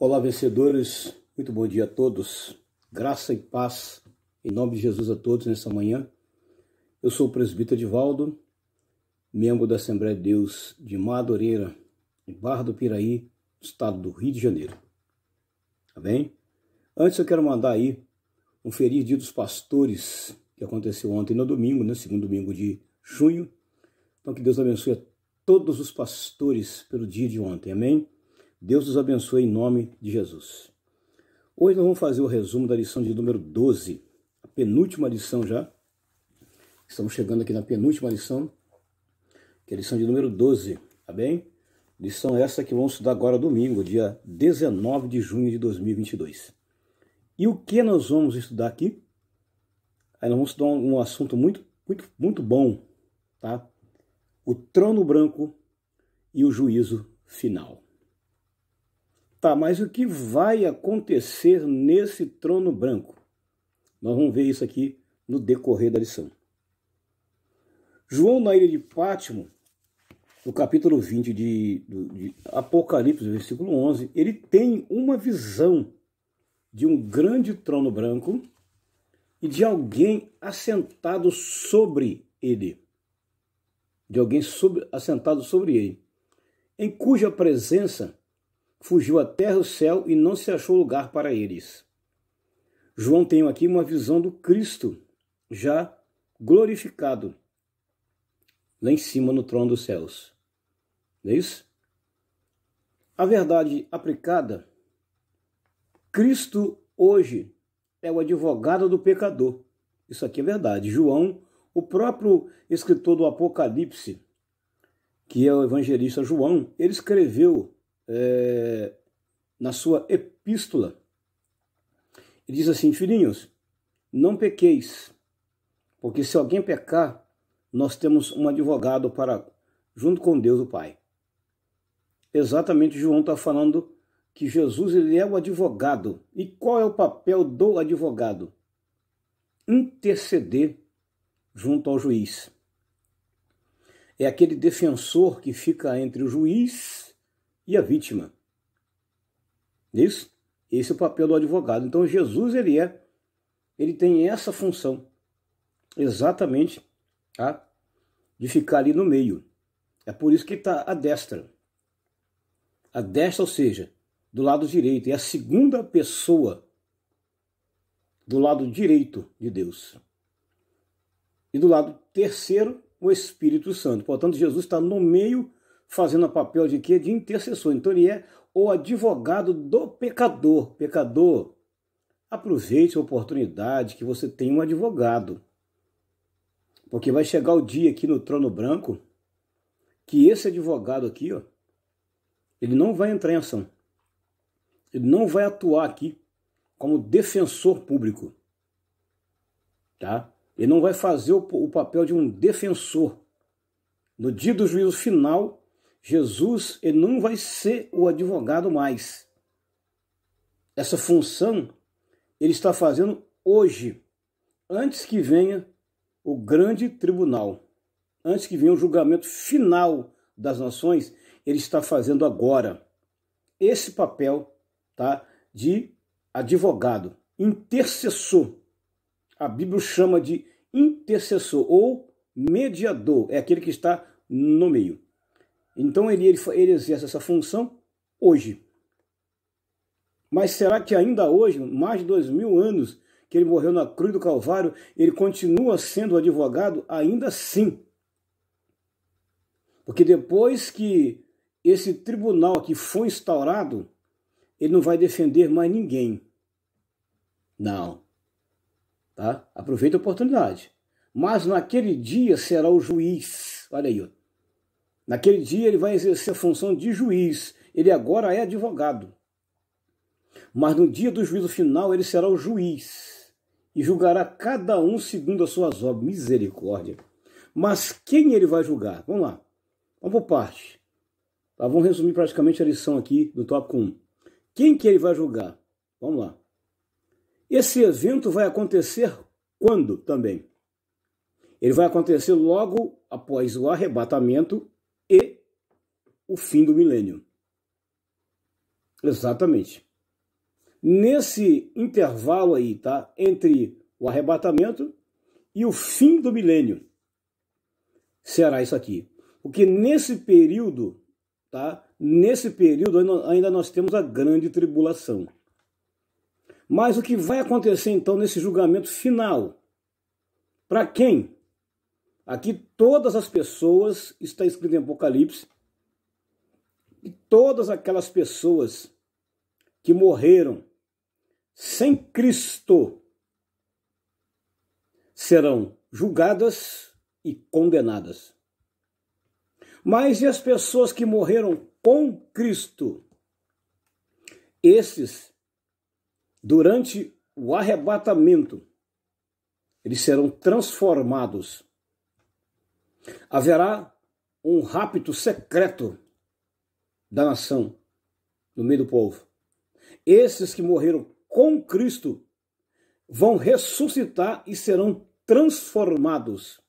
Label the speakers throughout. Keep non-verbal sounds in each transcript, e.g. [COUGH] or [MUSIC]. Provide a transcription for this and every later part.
Speaker 1: Olá, vencedores. Muito bom dia a todos. Graça e paz em nome de Jesus a todos nessa manhã. Eu sou o presbítero Divaldo, membro da Assembleia de Deus de Madureira, em Barra do Piraí, estado do Rio de Janeiro. Tá bem? Antes eu quero mandar aí um feliz dia dos pastores que aconteceu ontem no domingo, né? Segundo domingo de junho. Então que Deus abençoe a todos os pastores pelo dia de ontem. Amém? Deus os abençoe em nome de Jesus. Hoje nós vamos fazer o resumo da lição de número 12, a penúltima lição já. Estamos chegando aqui na penúltima lição, que é a lição de número 12, tá bem? Lição essa que vamos estudar agora domingo, dia 19 de junho de 2022. E o que nós vamos estudar aqui? Aí nós vamos estudar um assunto muito, muito, muito bom, tá? O trono branco e o juízo final. Tá, mas o que vai acontecer nesse trono branco? Nós vamos ver isso aqui no decorrer da lição. João, na ilha de Pátimo, no capítulo 20 de, de Apocalipse, versículo 11, ele tem uma visão de um grande trono branco e de alguém assentado sobre ele. De alguém sobre, assentado sobre ele, em cuja presença fugiu a terra e o céu e não se achou lugar para eles. João tem aqui uma visão do Cristo já glorificado lá em cima no trono dos céus. Não é isso? A verdade aplicada, Cristo hoje é o advogado do pecador. Isso aqui é verdade. João, o próprio escritor do Apocalipse, que é o evangelista João, ele escreveu é, na sua epístola. Ele diz assim: Filhinhos, não pequeis, porque se alguém pecar, nós temos um advogado para junto com Deus o Pai. Exatamente, João está falando que Jesus ele é o advogado. E qual é o papel do advogado? Interceder junto ao juiz. É aquele defensor que fica entre o juiz e a vítima. É isso? Esse é o papel do advogado. Então Jesus ele é, ele tem essa função exatamente tá? de ficar ali no meio. É por isso que está a destra. A destra, ou seja, do lado direito, é a segunda pessoa do lado direito de Deus. E do lado terceiro, o Espírito Santo. Portanto, Jesus está no meio fazendo o papel de quê? De intercessor. Então ele é o advogado do pecador. Pecador, aproveite a oportunidade que você tem um advogado. Porque vai chegar o dia aqui no trono branco que esse advogado aqui, ó, ele não vai entrar em ação. Ele não vai atuar aqui como defensor público. Tá? Ele não vai fazer o, o papel de um defensor. No dia do juízo final, Jesus ele não vai ser o advogado mais. Essa função ele está fazendo hoje, antes que venha o grande tribunal, antes que venha o julgamento final das nações, ele está fazendo agora esse papel, tá, de advogado, intercessor. A Bíblia chama de intercessor ou mediador, é aquele que está no meio. Então ele, ele, ele exerce essa função hoje. Mas será que ainda hoje, mais de dois mil anos que ele morreu na cruz do Calvário, ele continua sendo advogado? Ainda sim. Porque depois que esse tribunal que foi instaurado, ele não vai defender mais ninguém. Não. Tá? Aproveita a oportunidade. Mas naquele dia será o juiz. Olha aí, Naquele dia ele vai exercer a função de juiz, ele agora é advogado. Mas no dia do juízo final ele será o juiz e julgará cada um segundo as suas obras. Misericórdia. Mas quem ele vai julgar? Vamos lá. Vamos por parte. Tá, vamos resumir praticamente a lição aqui do tópico 1. Quem que ele vai julgar? Vamos lá. Esse evento vai acontecer quando também? Ele vai acontecer logo após o arrebatamento e o fim do milênio. Exatamente. Nesse intervalo aí, tá? Entre o arrebatamento e o fim do milênio. Será isso aqui. Porque nesse período, tá? Nesse período ainda nós temos a grande tribulação. Mas o que vai acontecer então nesse julgamento final? Para quem? Aqui todas as pessoas, está escrito em Apocalipse, e todas aquelas pessoas que morreram sem Cristo serão julgadas e condenadas. Mas e as pessoas que morreram com Cristo? Esses, durante o arrebatamento, eles serão transformados haverá um rapto secreto da nação, no meio do povo. Esses que morreram com Cristo vão ressuscitar e serão transformados.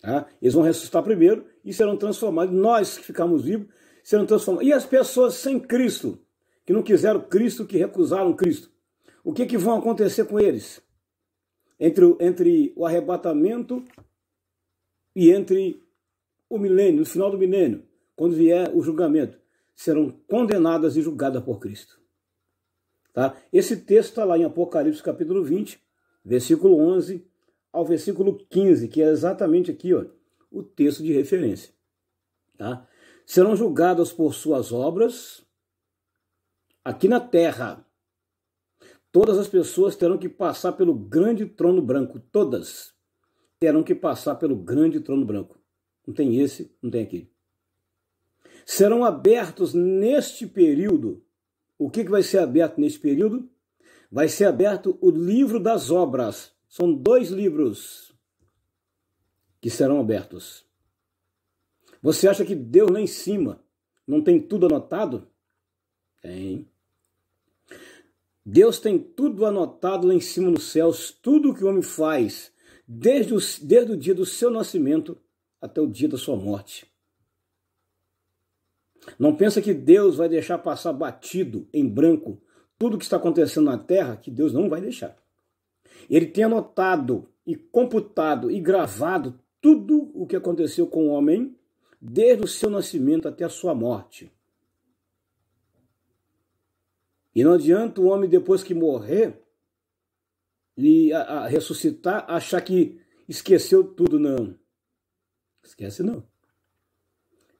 Speaker 1: Tá? Eles vão ressuscitar primeiro e serão transformados. Nós que ficamos vivos serão transformados. E as pessoas sem Cristo, que não quiseram Cristo, que recusaram Cristo, o que, que vão acontecer com eles? entre, entre o arrebatamento e entre o milênio, no final do milênio, quando vier o julgamento, serão condenadas e julgadas por Cristo. Tá? Esse texto está lá em Apocalipse capítulo 20, versículo 11 ao versículo 15, que é exatamente aqui ó, o texto de referência. Tá? Serão julgadas por suas obras aqui na terra Todas as pessoas terão que passar pelo grande trono branco. Todas terão que passar pelo grande trono branco. Não tem esse, não tem aquele. Serão abertos neste período. O que, que vai ser aberto neste período? Vai ser aberto o livro das obras. São dois livros que serão abertos. Você acha que Deus lá em cima não tem tudo anotado? Tem. Deus tem tudo anotado lá em cima nos céus, tudo o que o homem faz, desde o, desde o dia do seu nascimento até o dia da sua morte. Não pensa que Deus vai deixar passar batido em branco tudo o que está acontecendo na terra, que Deus não vai deixar. Ele tem anotado e computado e gravado tudo o que aconteceu com o homem, desde o seu nascimento até a sua morte. E não adianta o homem, depois que morrer e a, a ressuscitar, achar que esqueceu tudo, não. Esquece, não.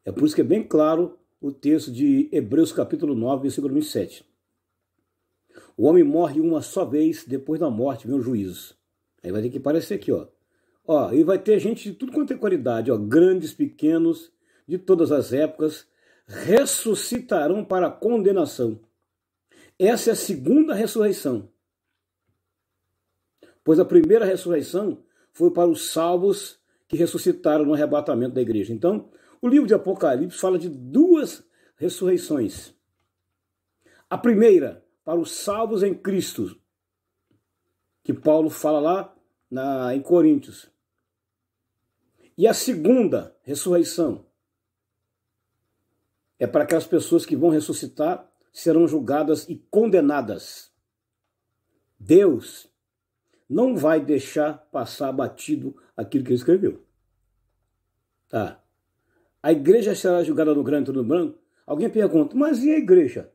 Speaker 1: É por isso que é bem claro o texto de Hebreus capítulo 9, versículo 27. O homem morre uma só vez, depois da morte vem o juízo. Aí vai ter que aparecer aqui, ó. Ó, e vai ter gente de tudo quanto é qualidade, ó, grandes, pequenos, de todas as épocas, ressuscitarão para a condenação, essa é a segunda ressurreição. Pois a primeira ressurreição foi para os salvos que ressuscitaram no arrebatamento da igreja. Então, o livro de Apocalipse fala de duas ressurreições. A primeira, para os salvos em Cristo, que Paulo fala lá na, em Coríntios. E a segunda ressurreição é para aquelas pessoas que vão ressuscitar serão julgadas e condenadas. Deus não vai deixar passar batido aquilo que ele escreveu. Tá. A igreja será julgada no grande trono branco? Alguém pergunta, mas e a igreja?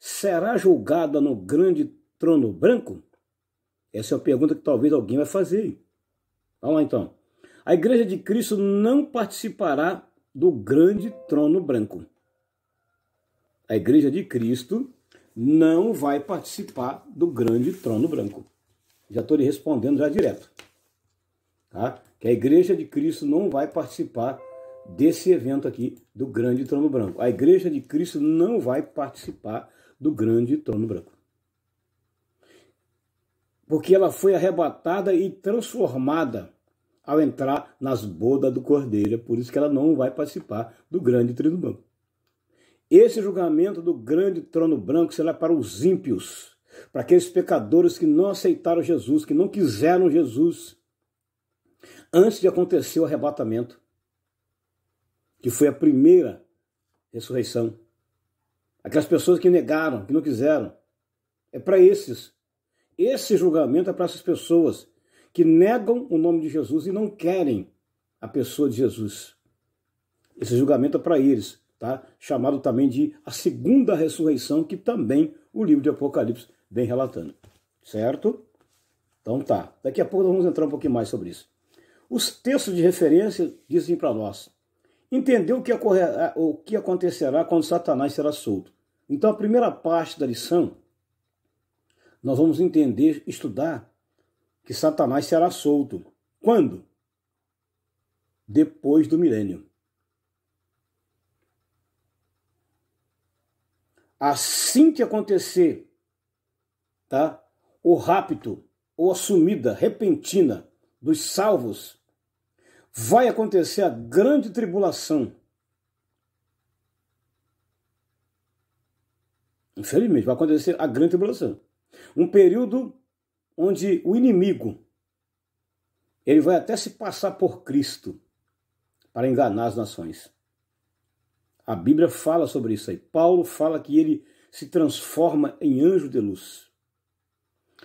Speaker 1: Será julgada no grande trono branco? Essa é a pergunta que talvez alguém vai fazer. Vamos lá então. A igreja de Cristo não participará do grande trono branco a igreja de Cristo não vai participar do grande trono branco. Já estou lhe respondendo já direto. Tá? Que a igreja de Cristo não vai participar desse evento aqui do grande trono branco. A igreja de Cristo não vai participar do grande trono branco. Porque ela foi arrebatada e transformada ao entrar nas bodas do cordeiro. É por isso que ela não vai participar do grande trono branco. Esse julgamento do grande trono branco será para os ímpios, para aqueles pecadores que não aceitaram Jesus, que não quiseram Jesus, antes de acontecer o arrebatamento, que foi a primeira ressurreição. Aquelas pessoas que negaram, que não quiseram. É para esses. Esse julgamento é para essas pessoas que negam o nome de Jesus e não querem a pessoa de Jesus. Esse julgamento é para eles tá? chamado também de a segunda ressurreição, que também o livro de Apocalipse vem relatando. Certo? Então tá. Daqui a pouco nós vamos entrar um pouquinho mais sobre isso. Os textos de referência dizem para nós: entender o que, ocorrerá, o que acontecerá quando Satanás será solto. Então, a primeira parte da lição, nós vamos entender, estudar, que Satanás será solto. Quando? Depois do milênio. assim que acontecer tá, o rapto ou a sumida repentina dos salvos, vai acontecer a grande tribulação. Infelizmente, vai acontecer a grande tribulação. Um período onde o inimigo ele vai até se passar por Cristo para enganar as nações. A Bíblia fala sobre isso aí. Paulo fala que ele se transforma em anjo de luz.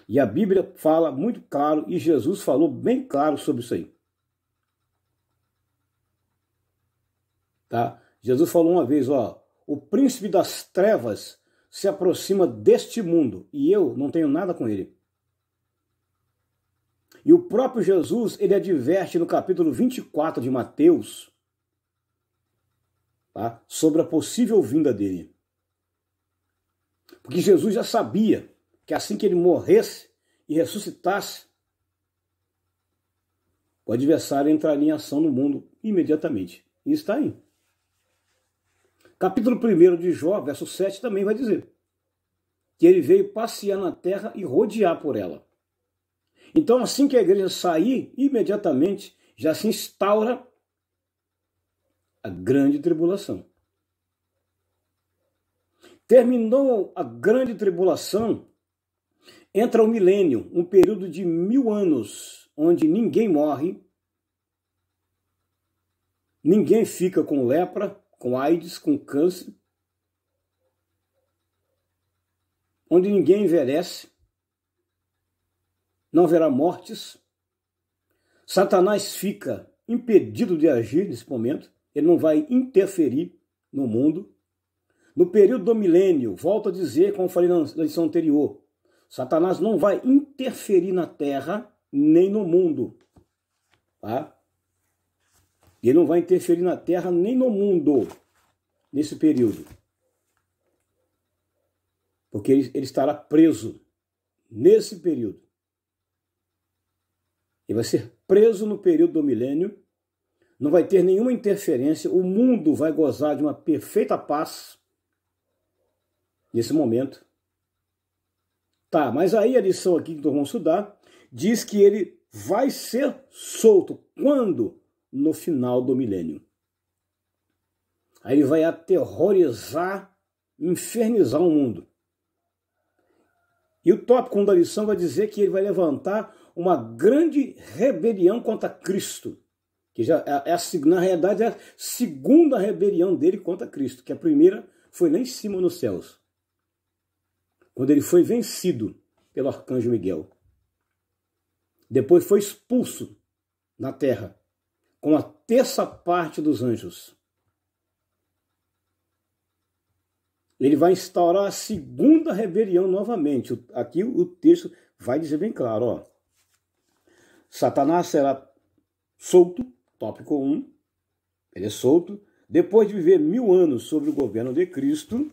Speaker 1: E a Bíblia fala muito claro, e Jesus falou bem claro sobre isso aí. Tá? Jesus falou uma vez, ó, o príncipe das trevas se aproxima deste mundo e eu não tenho nada com ele. E o próprio Jesus, ele adverte no capítulo 24 de Mateus, tá? sobre a possível vinda dele. Porque Jesus já sabia que assim que ele morresse e ressuscitasse, o adversário entraria em ação no mundo imediatamente. E está aí. Capítulo 1 de Jó, verso 7, também vai dizer que ele veio passear na terra e rodear por ela. Então, assim que a igreja sair, imediatamente já se instaura a grande tribulação. Terminou a grande tribulação, entra o milênio, um período de mil anos, onde ninguém morre, ninguém fica com lepra, com AIDS, com câncer, onde ninguém envelhece, não haverá mortes. Satanás fica impedido de agir nesse momento ele não vai interferir no mundo. No período do milênio, volto a dizer, como falei na lição anterior, Satanás não vai interferir na terra nem no mundo. Tá? Ele não vai interferir na terra nem no mundo nesse período. Porque ele, ele estará preso nesse período. Ele vai ser preso no período do milênio não vai ter nenhuma interferência, o mundo vai gozar de uma perfeita paz nesse momento. Tá, mas aí a lição aqui que nós vamos estudar diz que ele vai ser solto quando? No final do milênio. Aí ele vai aterrorizar, infernizar o mundo. E o tópico 1 da lição vai dizer que ele vai levantar uma grande rebelião contra Cristo que já é, é, na realidade é a segunda rebelião dele contra Cristo, que a primeira foi lá em cima nos céus, quando ele foi vencido pelo arcanjo Miguel. Depois foi expulso na terra com a terça parte dos anjos. Ele vai instaurar a segunda rebelião novamente. Aqui o texto vai dizer bem claro, ó. Satanás será solto Tópico 1, ele é solto. Depois de viver mil anos sobre o governo de Cristo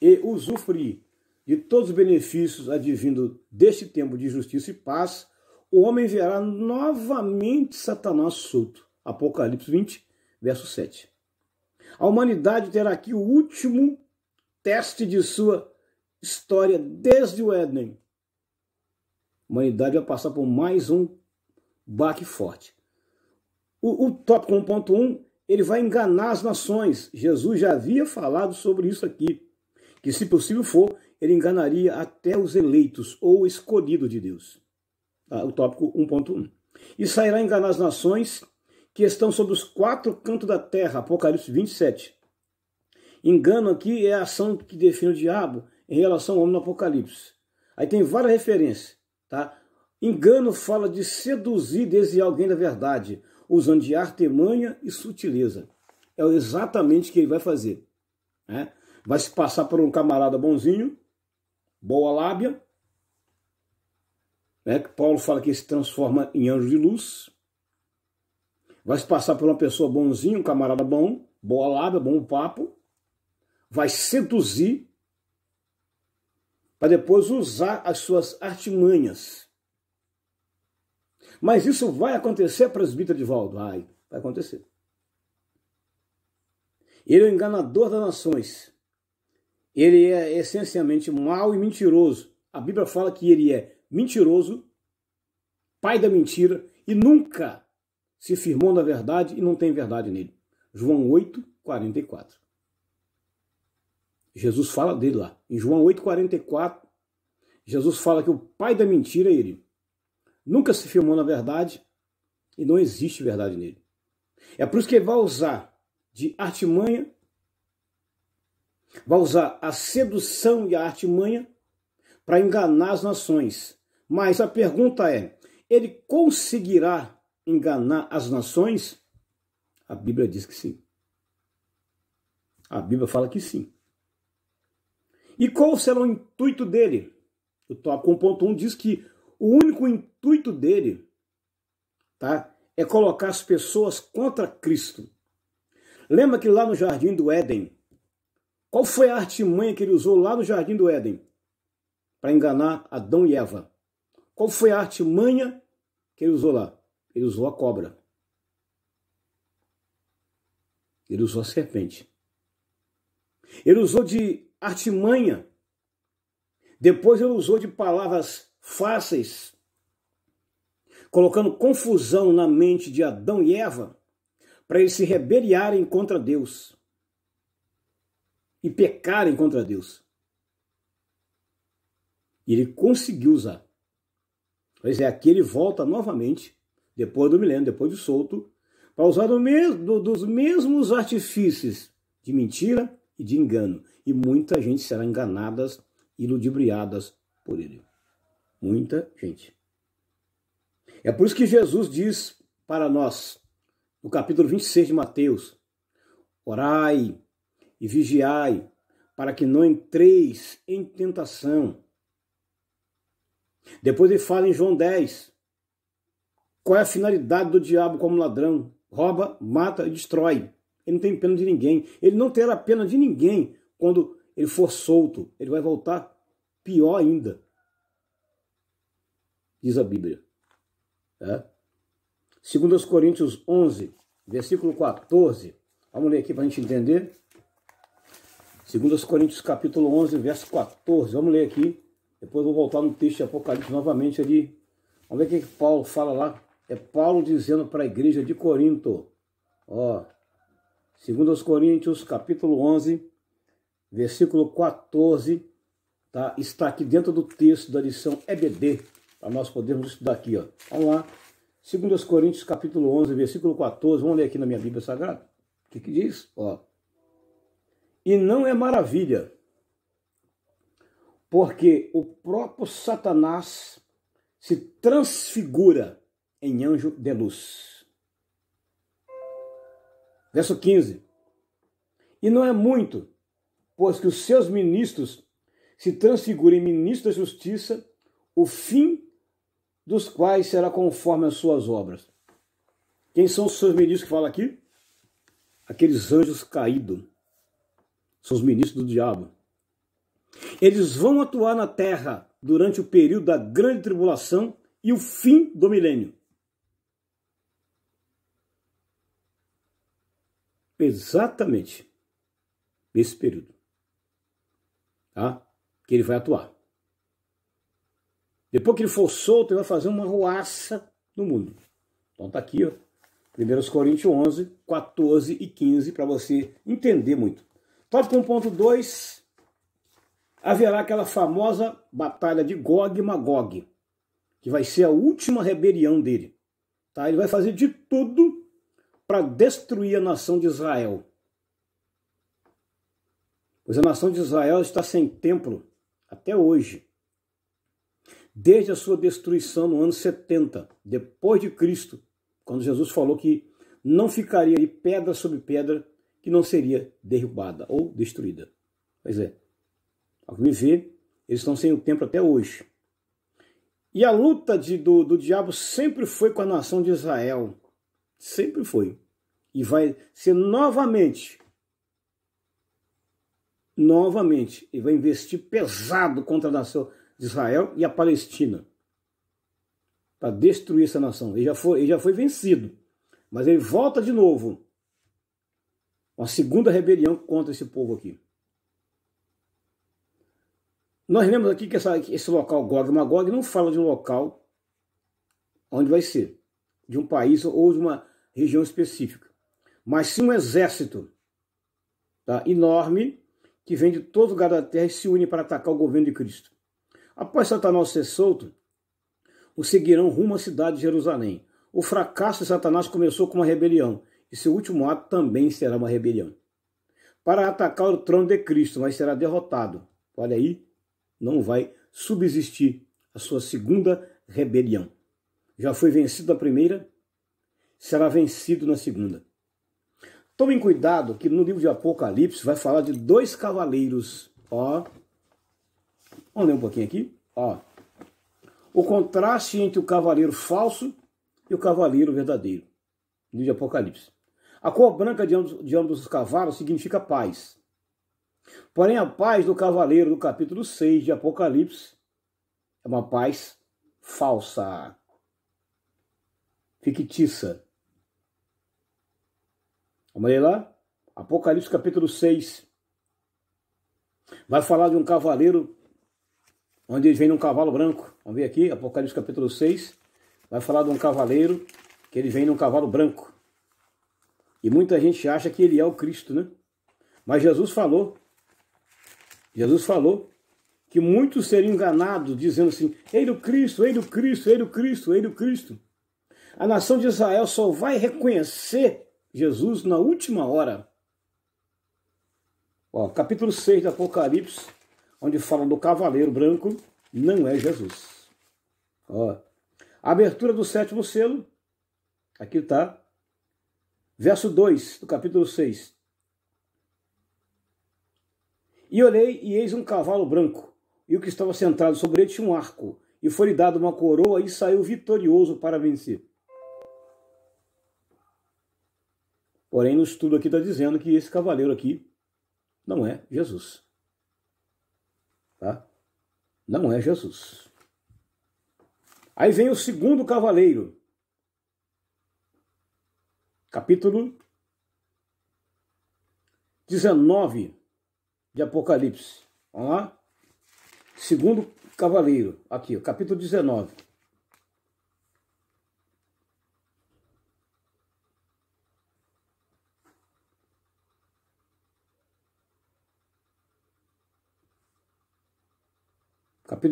Speaker 1: e usufruir de todos os benefícios advindo deste tempo de justiça e paz, o homem verá novamente Satanás solto. Apocalipse 20, verso 7. A humanidade terá aqui o último teste de sua história desde o Éden. A humanidade vai passar por mais um baque forte. O, o tópico 1.1, ele vai enganar as nações. Jesus já havia falado sobre isso aqui, que se possível for, ele enganaria até os eleitos ou escolhidos de Deus. Tá? O tópico 1.1. E sairá enganar as nações que estão sobre os quatro cantos da terra, Apocalipse 27. Engano aqui é a ação que define o diabo em relação ao homem no Apocalipse. Aí tem várias referências, tá? Engano fala de seduzir, desviar alguém da verdade, usando de artimanha e sutileza. É exatamente o que ele vai fazer. Né? Vai se passar por um camarada bonzinho, boa lábia, né? que Paulo fala que se transforma em anjo de luz. Vai se passar por uma pessoa bonzinha, um camarada bom, boa lábia, bom papo. Vai seduzir para depois usar as suas artimanhas mas isso vai acontecer, presbítero Divaldo? Ai, vai acontecer. Ele é o enganador das nações. Ele é essencialmente mau e mentiroso. A Bíblia fala que ele é mentiroso, pai da mentira, e nunca se firmou na verdade e não tem verdade nele. João 8, 44. Jesus fala dele lá. Em João 8, 44, Jesus fala que o pai da mentira é ele. Nunca se filmou na verdade e não existe verdade nele. É por isso que ele vai usar de artimanha, vai usar a sedução e a artimanha para enganar as nações. Mas a pergunta é: ele conseguirá enganar as nações? A Bíblia diz que sim. A Bíblia fala que sim. E qual será o intuito dele? O tópico 1.1 diz que o único intuito dele tá, é colocar as pessoas contra Cristo. Lembra que lá no Jardim do Éden, qual foi a artimanha que ele usou lá no Jardim do Éden para enganar Adão e Eva? Qual foi a artimanha que ele usou lá? Ele usou a cobra. Ele usou a serpente. Ele usou de artimanha. Depois ele usou de palavras fáceis, colocando confusão na mente de Adão e Eva, para eles se rebeliarem contra Deus e pecarem contra Deus. E ele conseguiu usar. Pois é, aqui ele volta novamente, depois do milênio, depois do solto, para usar do mesmo, do, dos mesmos artifícios de mentira e de engano. E muita gente será enganada e ludibriada por ele. Muita gente. É por isso que Jesus diz para nós, no capítulo 26 de Mateus: Orai e vigiai, para que não entreis em tentação. Depois ele fala em João 10. Qual é a finalidade do diabo como ladrão? Rouba, mata e destrói. Ele não tem pena de ninguém. Ele não terá pena de ninguém quando ele for solto. Ele vai voltar pior ainda diz a Bíblia. É? Segundo os Coríntios 11, versículo 14, vamos ler aqui para a gente entender. Segundo os Coríntios capítulo 11, verso 14, vamos ler aqui. Depois vou voltar no texto de Apocalipse novamente ali. Vamos ver o que Paulo fala lá. É Paulo dizendo para a igreja de Corinto. Ó, segundo os Coríntios capítulo 11, versículo 14, tá? está aqui dentro do texto da lição EBD para nós podermos estudar aqui. Ó. Vamos lá. 2 Coríntios capítulo 11, versículo 14. Vamos ler aqui na minha Bíblia Sagrada. O que, que diz? Ó. E não é maravilha, porque o próprio Satanás se transfigura em anjo de luz. Verso 15. E não é muito, pois que os seus ministros se transfiguram em ministros da justiça, o fim dos quais será conforme as suas obras. Quem são os seus ministros que fala aqui? Aqueles anjos caídos. São os ministros do diabo. Eles vão atuar na terra durante o período da grande tribulação e o fim do milênio. Exatamente nesse período. Tá? Que ele vai atuar. Depois que ele for solto, ele vai fazer uma ruaça no mundo. Então tá aqui, ó. 1 Coríntios 11, 14 e 15, para você entender muito. Tópico 1.2, haverá aquela famosa batalha de Gog e Magog, que vai ser a última rebelião dele. Tá? Ele vai fazer de tudo para destruir a nação de Israel. Pois a nação de Israel está sem templo até hoje desde a sua destruição no ano 70 depois de Cristo, quando Jesus falou que não ficaria ali pedra sobre pedra que não seria derrubada ou destruída. Pois é. Ao me vê, eles estão sem o templo até hoje. E a luta de, do, do diabo sempre foi com a nação de Israel. Sempre foi. E vai ser novamente. Novamente. E vai investir pesado contra a nação, Israel e a Palestina para destruir essa nação. Ele já foi, ele já foi vencido, mas ele volta de novo. Uma segunda rebelião contra esse povo aqui. Nós lembramos aqui que, essa, esse local Gog e Magog não fala de um local onde vai ser, de um país ou de uma região específica, mas sim um exército tá, enorme que vem de todo lugar da terra e se une para atacar o governo de Cristo. Após Satanás ser solto, o seguirão rumo à cidade de Jerusalém. O fracasso de Satanás começou com uma rebelião, e seu último ato também será uma rebelião. Para atacar o trono de Cristo, mas será derrotado. Olha aí, não vai subsistir a sua segunda rebelião. Já foi vencido na primeira, será vencido na segunda. Tomem cuidado que no livro de Apocalipse vai falar de dois cavaleiros. Ó, Vamos ler um pouquinho aqui. Ó. O contraste entre o cavaleiro falso e o cavaleiro verdadeiro. Livro de Apocalipse. A cor branca de ambos, de ambos os cavalos significa paz. Porém, a paz do cavaleiro do capítulo 6 de Apocalipse é uma paz falsa, fictícia. Vamos ler lá? Apocalipse capítulo 6. Vai falar de um cavaleiro onde ele vem num cavalo branco. Vamos ver aqui, Apocalipse capítulo 6, vai falar de um cavaleiro que ele vem num cavalo branco. E muita gente acha que ele é o Cristo, né? Mas Jesus falou, Jesus falou que muitos seriam enganados, dizendo assim: Ele o Cristo, Ele o Cristo, Ele o Cristo, Ele o Cristo. A nação de Israel só vai reconhecer Jesus na última hora. Ó, capítulo 6 do Apocalipse, onde fala do cavaleiro branco, não é Jesus. Ó, a abertura do sétimo selo, aqui está, verso 2 do capítulo 6. E olhei, e eis um cavalo branco, e o que estava sentado sobre ele tinha um arco, e foi-lhe dado uma coroa, e saiu vitorioso para vencer. Porém, no estudo aqui está dizendo que esse cavaleiro aqui não é Jesus. Tá? Não é Jesus. Aí vem o segundo cavaleiro. Capítulo 19 de Apocalipse. Vamos lá? Segundo cavaleiro, aqui, capítulo 19.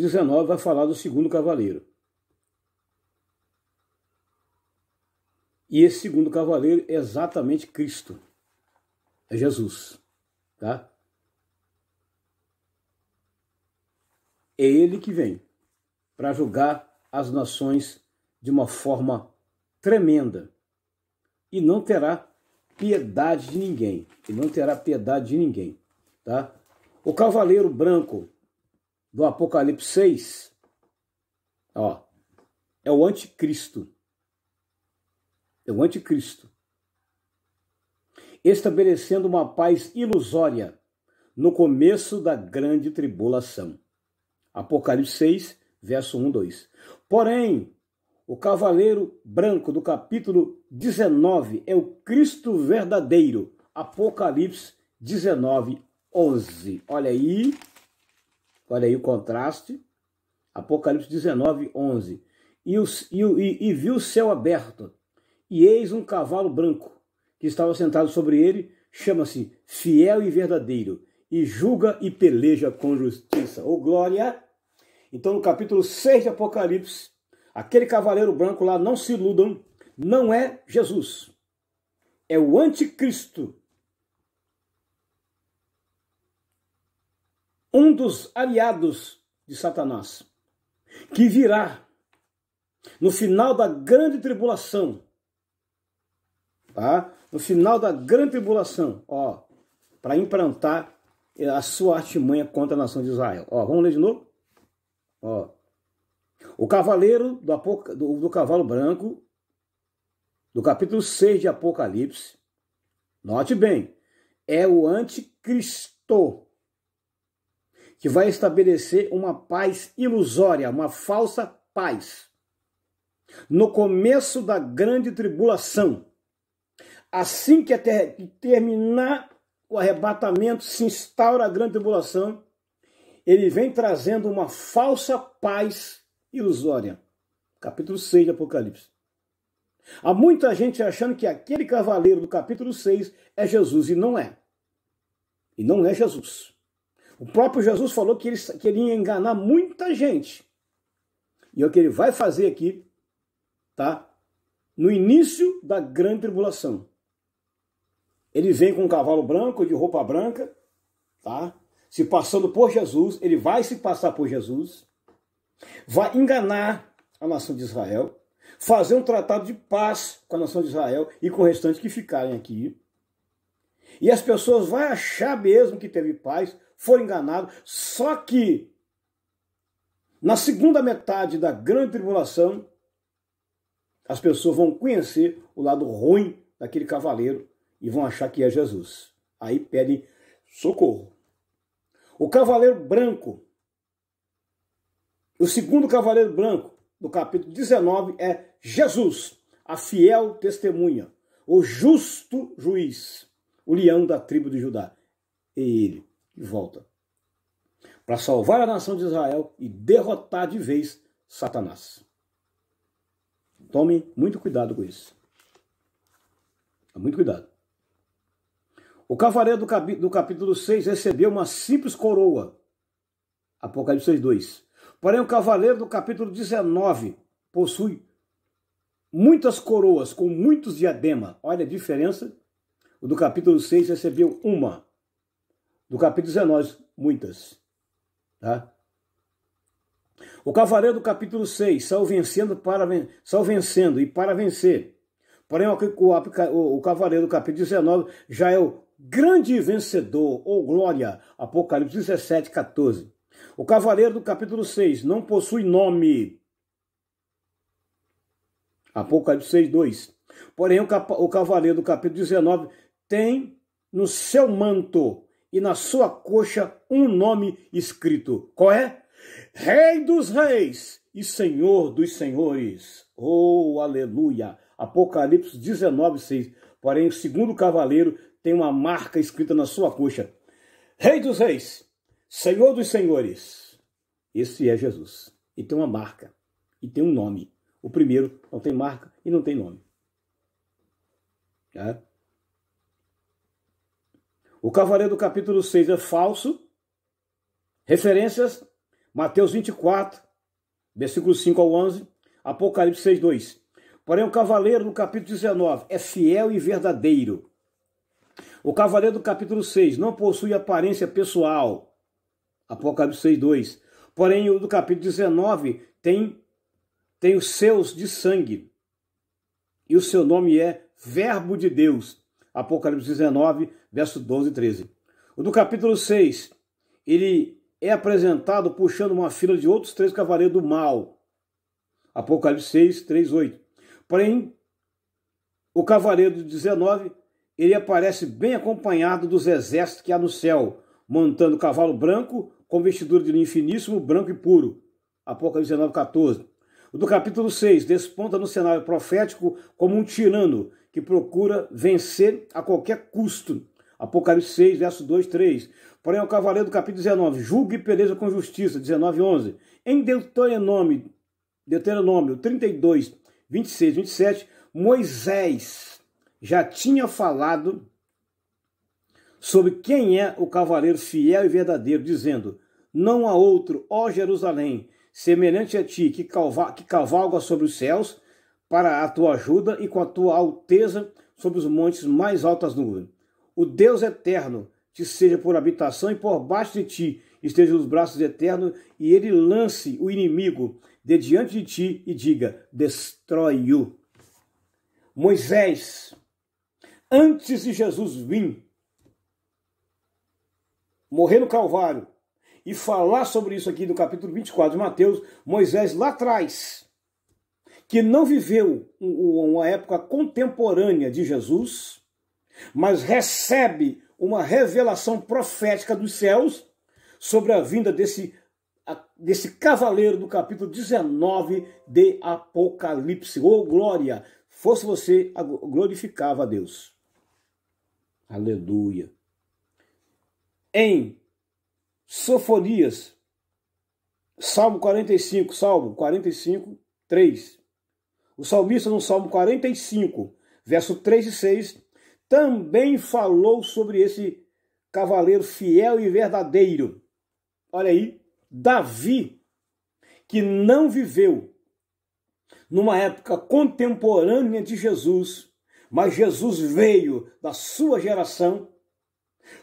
Speaker 1: 19 vai falar do segundo cavaleiro. E esse segundo cavaleiro é exatamente Cristo. É Jesus, tá? É ele que vem para julgar as nações de uma forma tremenda. E não terá piedade de ninguém. E não terá piedade de ninguém, tá? O cavaleiro branco do Apocalipse 6, ó, é o anticristo. É o anticristo. Estabelecendo uma paz ilusória no começo da grande tribulação. Apocalipse 6, verso 1, 2. Porém, o cavaleiro branco do capítulo 19 é o Cristo verdadeiro. Apocalipse 19, 11. Olha aí, Olha aí o contraste. Apocalipse 19, 11. E, o, e, e viu o céu aberto, e eis um cavalo branco, que estava sentado sobre ele, chama-se Fiel e Verdadeiro, e julga e peleja com justiça. Ô glória! Então, no capítulo 6 de Apocalipse, aquele cavaleiro branco lá, não se iludam, não é Jesus. É o anticristo um dos aliados de Satanás, que virá no final da grande tribulação. Tá? No final da grande tribulação, ó, para implantar a sua artimanha contra a nação de Israel. Ó, vamos ler de novo? Ó. O cavaleiro do, apoca do, do cavalo branco, do capítulo 6 de Apocalipse, note bem, é o anticristo que vai estabelecer uma paz ilusória, uma falsa paz. No começo da grande tribulação, assim que terminar o arrebatamento, se instaura a grande tribulação, ele vem trazendo uma falsa paz ilusória. Capítulo 6 do Apocalipse. Há muita gente achando que aquele cavaleiro do capítulo 6 é Jesus e não é. E não é Jesus. O próprio Jesus falou que ele, que ele ia enganar muita gente. E é o que ele vai fazer aqui, tá? No início da grande tribulação. Ele vem com um cavalo branco, de roupa branca, tá? Se passando por Jesus, ele vai se passar por Jesus, vai enganar a nação de Israel, fazer um tratado de paz com a nação de Israel e com o restante que ficarem aqui. E as pessoas vão achar mesmo que teve paz, for enganado, Só que na segunda metade da grande tribulação, as pessoas vão conhecer o lado ruim daquele cavaleiro e vão achar que é Jesus. Aí pedem socorro. O cavaleiro branco, o segundo cavaleiro branco do capítulo 19 é Jesus, a fiel testemunha, o justo juiz, o leão da tribo de Judá. E é ele e volta para salvar a nação de Israel e derrotar de vez Satanás. Tomem muito cuidado com isso. Muito cuidado. O cavaleiro do, cap do capítulo 6 recebeu uma simples coroa. Apocalipse 6, 2. Porém, o cavaleiro do capítulo 19 possui muitas coroas com muitos diadema. Olha a diferença. O do capítulo 6 recebeu uma do capítulo 19, muitas. Tá? O cavaleiro do capítulo 6 saiu vencendo, para, saiu vencendo e para vencer. Porém, o, o, o cavaleiro do capítulo 19 já é o grande vencedor, ou glória, Apocalipse 17, 14. O cavaleiro do capítulo 6 não possui nome. Apocalipse 6, 2. Porém, o, o cavaleiro do capítulo 19 tem no seu manto e na sua coxa um nome escrito. Qual é? Rei dos Reis e Senhor dos Senhores. Oh, aleluia! Apocalipse 19, 6. Porém, o segundo cavaleiro tem uma marca escrita na sua coxa: Rei dos Reis, Senhor dos Senhores. Esse é Jesus. E tem uma marca, e tem um nome. O primeiro não tem marca e não tem nome. É? O Cavaleiro do capítulo 6 é falso. Referências: Mateus 24, versículos 5 ao 11, Apocalipse 6, 2. Porém, o Cavaleiro do capítulo 19 é fiel e verdadeiro. O Cavaleiro do capítulo 6 não possui aparência pessoal. Apocalipse 6, 2. Porém, o do capítulo 19 tem, tem os seus de sangue. E o seu nome é Verbo de Deus. Apocalipse 19, verso 12 e 13. O do capítulo 6, ele é apresentado puxando uma fila de outros três cavaleiros do mal. Apocalipse 6, 3, 8. Porém, o cavaleiro do 19, ele aparece bem acompanhado dos exércitos que há no céu, montando cavalo branco com vestidura de linho finíssimo, branco e puro. Apocalipse 19, 14. O do capítulo 6 desponta no cenário profético como um tirano que procura vencer a qualquer custo Apocalipse 6, verso 2, 3. Porém, ao cavaleiro do capítulo 19, julgue e peleja com justiça, 19, 11. Em Deuteronômio, Deuteronômio 32, 26, 27, Moisés já tinha falado sobre quem é o cavaleiro fiel e verdadeiro, dizendo: Não há outro, ó Jerusalém, semelhante a ti, que, calva, que cavalga sobre os céus para a tua ajuda e com a tua alteza sobre os montes mais altas nuvens. O Deus eterno te seja por habitação e por baixo de ti esteja nos braços eternos, e ele lance o inimigo de diante de ti e diga: destrói-o. Moisés, antes de Jesus vir, morrer no Calvário e falar sobre isso aqui no capítulo 24 de Mateus, Moisés lá atrás, que não viveu uma época contemporânea de Jesus, mas recebe uma revelação profética dos céus sobre a vinda desse, desse cavaleiro do capítulo 19 de Apocalipse. Ô oh, glória! Fosse você, glorificava a Deus. Aleluia. Em Sofonias, Salmo 45, Salmo 45, 3. O salmista no Salmo 45, verso 3 e 6, também falou sobre esse cavaleiro fiel e verdadeiro. Olha aí, Davi, que não viveu numa época contemporânea de Jesus, mas Jesus veio da sua geração.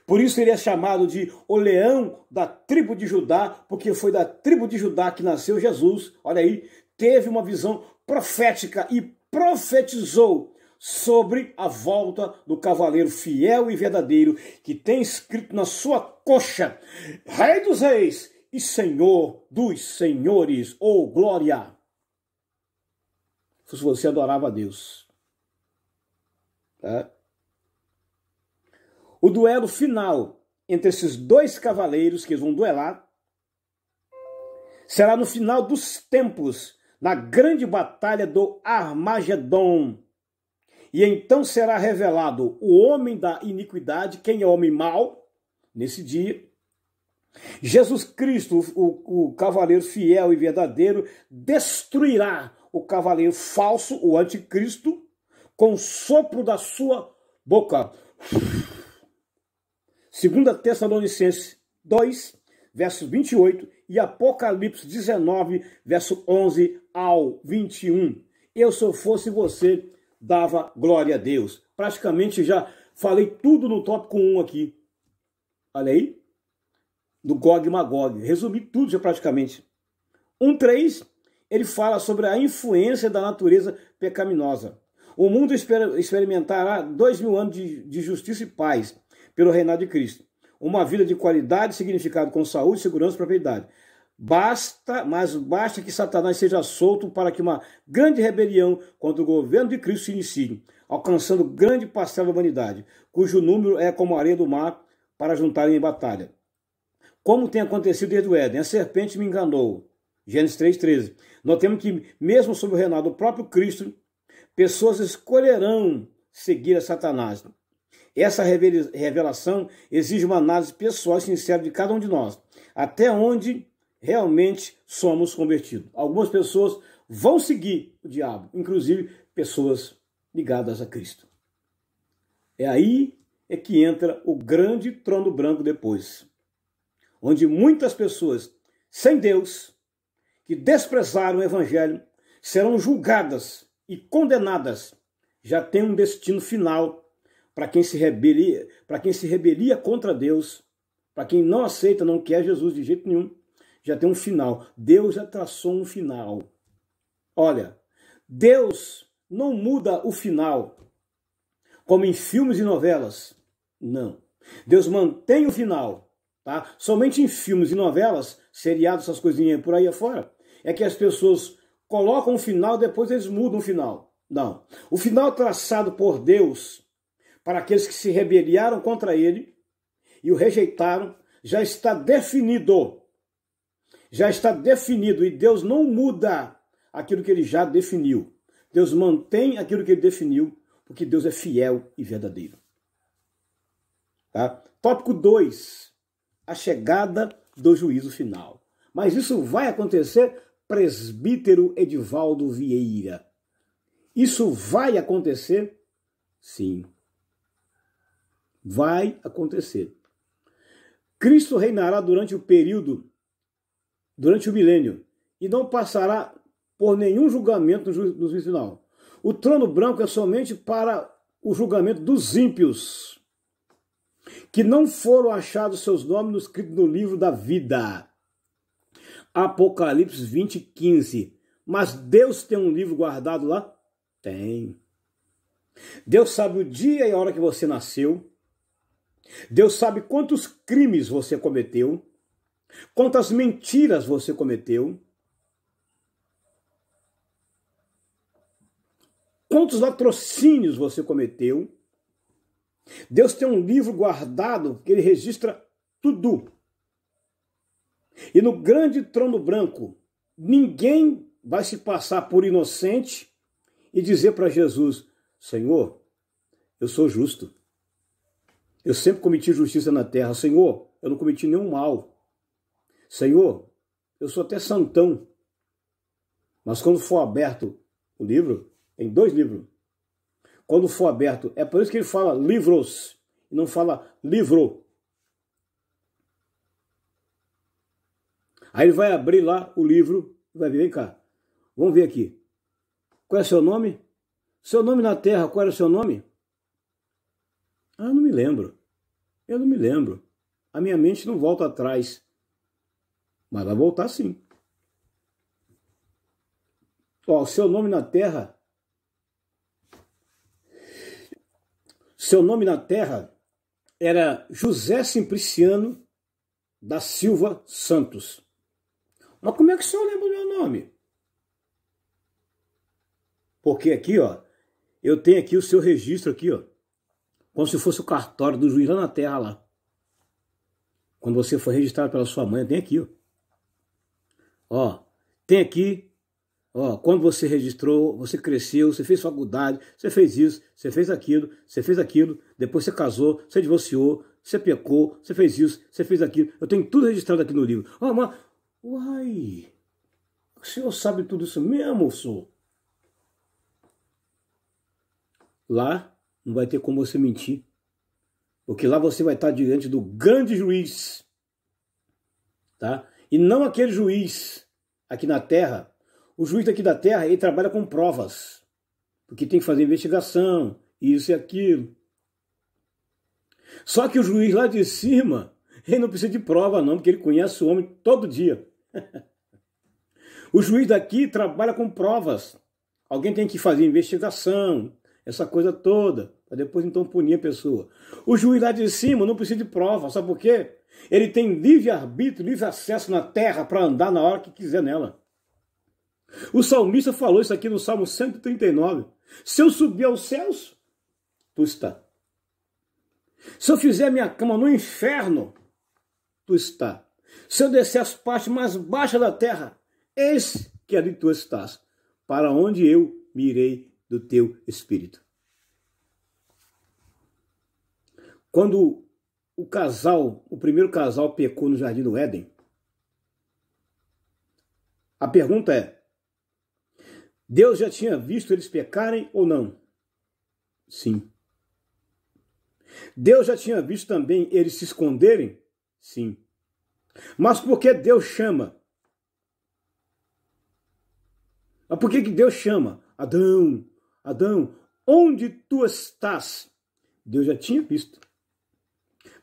Speaker 1: Por isso ele é chamado de o leão da tribo de Judá, porque foi da tribo de Judá que nasceu Jesus. Olha aí, teve uma visão profética e profetizou sobre a volta do cavaleiro fiel e verdadeiro que tem escrito na sua coxa: Rei dos Reis e Senhor dos Senhores, ou oh, glória! Se você adorava a Deus. Tá? O duelo final entre esses dois cavaleiros que vão duelar será no final dos tempos, na grande batalha do Armagedon e então será revelado o homem da iniquidade, quem é homem mau, nesse dia. Jesus Cristo, o, o cavaleiro fiel e verdadeiro, destruirá o cavaleiro falso, o anticristo, com o sopro da sua boca. Segunda Tessalonicenses 2, verso 28 e Apocalipse 19, verso 11 ao 21. Eu se eu fosse você, dava glória a Deus. Praticamente já falei tudo no tópico 1 aqui. Olha aí. Do Gog e Magog. Resumi tudo já praticamente. 1.3, ele fala sobre a influência da natureza pecaminosa. O mundo experimentará dois mil anos de, de justiça e paz pelo reinado de Cristo. Uma vida de qualidade, significado com saúde, segurança e propriedade. Basta, mas basta que Satanás seja solto para que uma grande rebelião contra o governo de Cristo se inicie, alcançando grande parcela da humanidade, cujo número é como a areia do mar para juntarem em batalha. Como tem acontecido desde o Éden, a serpente me enganou. Gênesis 3,13. Notemos que, mesmo sob o reinado do próprio Cristo, pessoas escolherão seguir a Satanás. Essa revelação exige uma análise pessoal e sincera de cada um de nós. Até onde realmente somos convertidos. Algumas pessoas vão seguir o diabo, inclusive pessoas ligadas a Cristo. É aí é que entra o grande trono branco depois, onde muitas pessoas sem Deus, que desprezaram o evangelho, serão julgadas e condenadas. Já tem um destino final para quem se rebelia, para quem se rebelia contra Deus, para quem não aceita, não quer Jesus de jeito nenhum já tem um final. Deus já traçou um final. Olha, Deus não muda o final, como em filmes e novelas. Não. Deus mantém o final. Tá? Somente em filmes e novelas, seriados, essas coisinhas por aí afora, é que as pessoas colocam o final depois eles mudam o final. Não. O final traçado por Deus para aqueles que se rebeliaram contra ele e o rejeitaram já está definido já está definido e Deus não muda aquilo que ele já definiu. Deus mantém aquilo que ele definiu, porque Deus é fiel e verdadeiro. Tá? Tópico 2: a chegada do juízo final. Mas isso vai acontecer, presbítero Edivaldo Vieira. Isso vai acontecer? Sim. Vai acontecer. Cristo reinará durante o período durante o milênio e não passará por nenhum julgamento no juízo final. O trono branco é somente para o julgamento dos ímpios, que não foram achados seus nomes escritos no livro da vida. Apocalipse 20, 15. Mas Deus tem um livro guardado lá? Tem. Deus sabe o dia e a hora que você nasceu. Deus sabe quantos crimes você cometeu. Quantas mentiras você cometeu? Quantos latrocínios você cometeu? Deus tem um livro guardado que ele registra tudo. E no grande trono branco, ninguém vai se passar por inocente e dizer para Jesus: Senhor, eu sou justo. Eu sempre cometi justiça na terra. Senhor, eu não cometi nenhum mal. Senhor, eu sou até santão, mas quando for aberto o livro, em dois livros, quando for aberto, é por isso que ele fala livros, não fala livro. Aí ele vai abrir lá o livro, vai vir vem cá, vamos ver aqui. Qual é seu nome? Seu nome na terra, qual era o seu nome? Ah, eu não me lembro. Eu não me lembro. A minha mente não volta atrás. Mas vai voltar sim. Ó, seu nome na terra. Seu nome na terra era José Simpliciano da Silva Santos. Mas como é que o senhor lembra o meu nome? Porque aqui, ó, eu tenho aqui o seu registro aqui, ó. Como se fosse o cartório do juiz lá na terra lá. Quando você foi registrado pela sua mãe, tem aqui, ó. Ó, tem aqui, ó, quando você registrou, você cresceu, você fez faculdade, você fez isso, você fez aquilo, você fez aquilo, depois você casou, você divorciou, você pecou, você fez isso, você fez aquilo. Eu tenho tudo registrado aqui no livro. Ó, mas, uai, o senhor sabe tudo isso mesmo, senhor? Lá não vai ter como você mentir. Porque lá você vai estar diante do grande juiz, tá? e não aquele juiz aqui na Terra. O juiz aqui da Terra ele trabalha com provas, porque tem que fazer investigação, isso e aquilo. Só que o juiz lá de cima, ele não precisa de prova, não, porque ele conhece o homem todo dia. [LAUGHS] o juiz daqui trabalha com provas. Alguém tem que fazer investigação, essa coisa toda, para depois então punir a pessoa. O juiz lá de cima não precisa de prova, sabe por quê? Ele tem livre arbítrio, livre acesso na terra para andar na hora que quiser nela. O salmista falou isso aqui no Salmo 139. Se eu subir aos céus, tu está. Se eu fizer minha cama no inferno, tu está. Se eu descer as partes mais baixas da terra, eis que ali tu estás, para onde eu mirei do teu espírito. Quando o casal, o primeiro casal pecou no jardim do Éden? A pergunta é: Deus já tinha visto eles pecarem ou não? Sim. Deus já tinha visto também eles se esconderem? Sim. Mas por que Deus chama? Mas por que, que Deus chama? Adão, Adão, onde tu estás? Deus já tinha visto.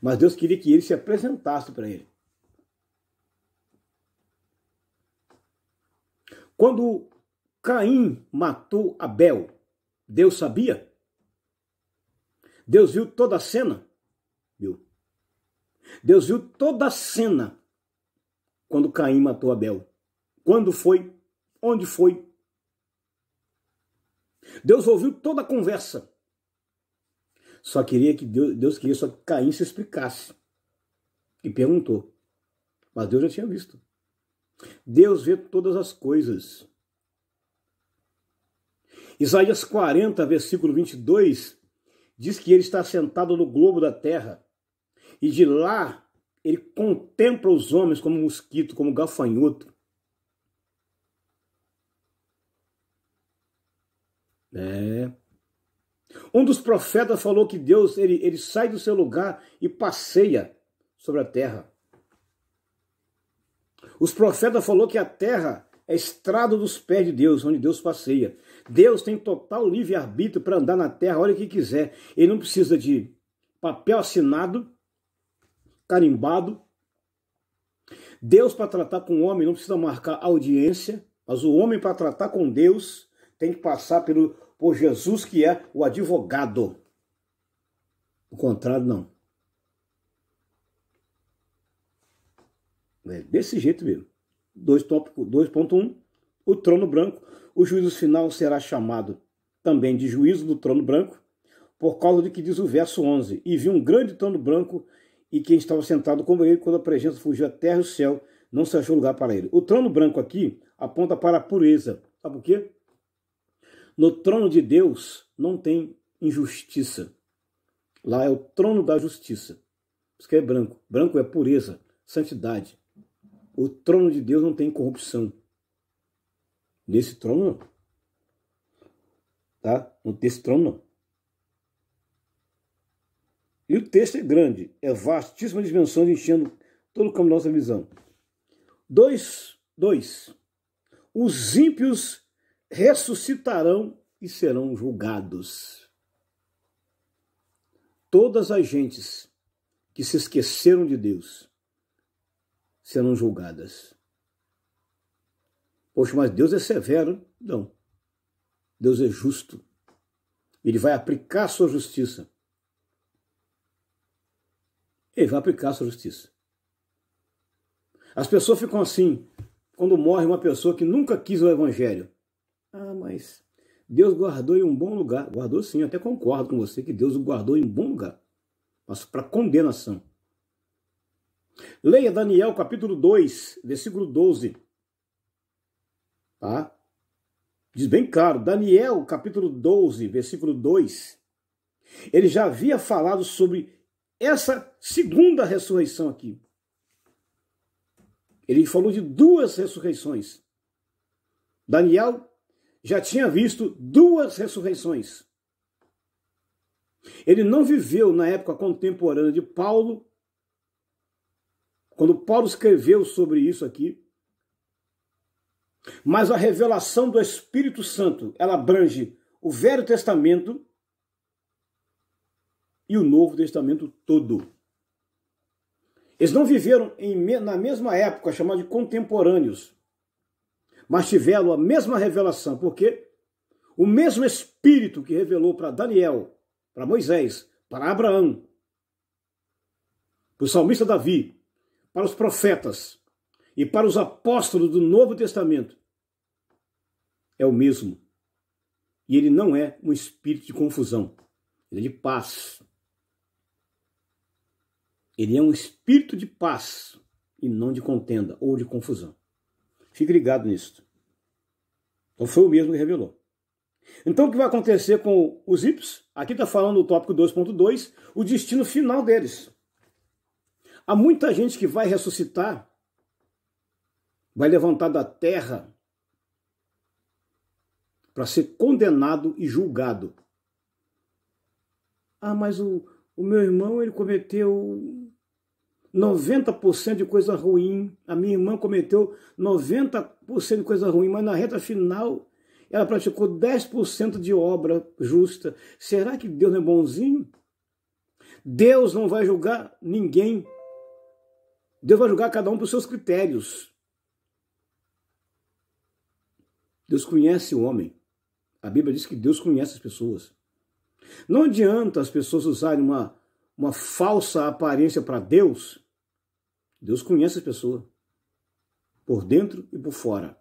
Speaker 1: Mas Deus queria que ele se apresentasse para ele. Quando Caim matou Abel, Deus sabia? Deus viu toda a cena? Viu. Deus viu toda a cena quando Caim matou Abel. Quando foi? Onde foi? Deus ouviu toda a conversa. Só queria que Deus, Deus queria só que Caim se explicasse. E perguntou. Mas Deus já tinha visto. Deus vê todas as coisas. Isaías 40, versículo 22, diz que ele está sentado no globo da terra e de lá ele contempla os homens como mosquito, como gafanhoto. É. Um dos profetas falou que Deus ele, ele sai do seu lugar e passeia sobre a terra. Os profetas falou que a terra é estrada dos pés de Deus, onde Deus passeia. Deus tem total livre-arbítrio para andar na terra, olha o que quiser. Ele não precisa de papel assinado, carimbado. Deus para tratar com o homem não precisa marcar audiência, mas o homem para tratar com Deus tem que passar pelo por Jesus, que é o advogado. O contrário, não. É desse jeito mesmo. 2.1. O trono branco. O juízo final será chamado também de juízo do trono branco, por causa de que diz o verso 11. E vi um grande trono branco e quem estava sentado como ele, quando a presença fugiu a terra e o céu, não se achou lugar para ele. O trono branco aqui aponta para a pureza. Sabe por quê? No trono de Deus não tem injustiça. Lá é o trono da justiça. isso que é branco. Branco é pureza, santidade. O trono de Deus não tem corrupção. Nesse trono não. Tá? Nesse trono não. E o texto é grande, é vastíssima dimensões, enchendo todo o campo da nossa visão. Dois, dois. Os ímpios ressuscitarão e serão julgados. Todas as gentes que se esqueceram de Deus serão julgadas. Poxa, mas Deus é severo? Não. Deus é justo. Ele vai aplicar sua justiça. Ele vai aplicar sua justiça. As pessoas ficam assim quando morre uma pessoa que nunca quis o evangelho. Ah, mas Deus guardou em um bom lugar. Guardou sim, até concordo com você que Deus o guardou em um bom lugar. Mas para condenação. Leia Daniel capítulo 2, versículo 12. Tá? Diz bem claro, Daniel capítulo 12, versículo 2. Ele já havia falado sobre essa segunda ressurreição aqui. Ele falou de duas ressurreições. Daniel já tinha visto duas ressurreições. Ele não viveu na época contemporânea de Paulo, quando Paulo escreveu sobre isso aqui. Mas a revelação do Espírito Santo, ela abrange o Velho Testamento e o Novo Testamento todo. Eles não viveram em, na mesma época, chamada de contemporâneos mas tiveram a mesma revelação, porque o mesmo Espírito que revelou para Daniel, para Moisés, para Abraão, para o salmista Davi, para os profetas e para os apóstolos do Novo Testamento, é o mesmo. E ele não é um espírito de confusão, ele é de paz. Ele é um espírito de paz e não de contenda ou de confusão. Fique ligado nisso. Então foi o mesmo que revelou. Então o que vai acontecer com os ímpios? Aqui está falando o tópico 2.2, o destino final deles. Há muita gente que vai ressuscitar, vai levantar da terra para ser condenado e julgado. Ah, mas o, o meu irmão ele cometeu 90% de coisa ruim. A minha irmã cometeu 90% de coisa ruim, mas na reta final ela praticou 10% de obra justa. Será que Deus não é bonzinho? Deus não vai julgar ninguém. Deus vai julgar cada um por seus critérios. Deus conhece o homem. A Bíblia diz que Deus conhece as pessoas. Não adianta as pessoas usarem uma, uma falsa aparência para Deus Deus conhece as pessoas, por dentro e por fora.